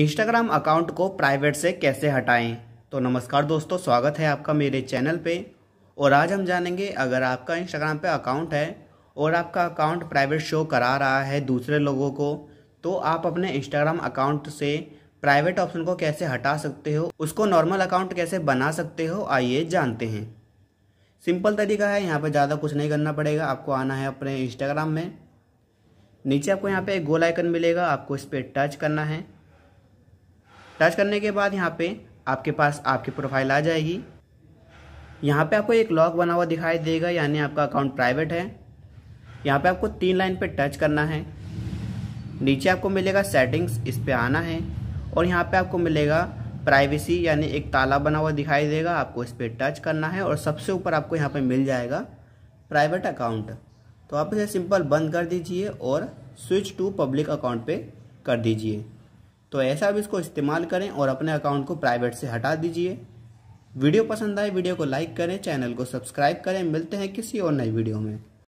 Instagram account को private से कैसे हटाएं तो नमस्कार दोस्तों स्वागत है आपका मेरे चैनल पे और आज हम जानेंगे अगर आपका इंस्टाग्राम पे अकाउंट है और आपका अकाउंट प्राइवेट शो करा रहा है दूसरे लोगों को तो आप अपने इंस्टाग्राम अकाउंट से प्राइवेट ऑप्शन को कैसे हटा सकते हो उसको नॉर्मल अकाउंट कैसे बना सकते हो आइए जानते हैं सिंपल तरीका है यहाँ पर ज़्यादा कुछ नहीं करना पड़ेगा आपको आना है अपने इंस्टाग्राम में नीचे आपको यहाँ पे एक गोल आइकन मिलेगा आपको इस पर टच करना है टच करने के बाद यहाँ पे आपके पास आपकी प्रोफाइल आ जाएगी यहाँ पे आपको एक लॉक बना हुआ दिखाई देगा यानी आपका अकाउंट प्राइवेट है यहाँ पे आपको तीन लाइन पे टच करना है नीचे आपको मिलेगा सेटिंग्स इस पर आना है और यहाँ पे आपको मिलेगा प्राइवेसी यानी एक ताला बना हुआ दिखाई देगा आपको इस पर टच करना है और सबसे ऊपर आपको यहाँ पर मिल जाएगा प्राइवेट अकाउंट तो आप इसे सिंपल बंद कर दीजिए और स्विच टू पब्लिक अकाउंट पर कर दीजिए तो ऐसा आप इसको इस्तेमाल करें और अपने अकाउंट को प्राइवेट से हटा दीजिए वीडियो पसंद आए वीडियो को लाइक करें चैनल को सब्सक्राइब करें मिलते हैं किसी और नई वीडियो में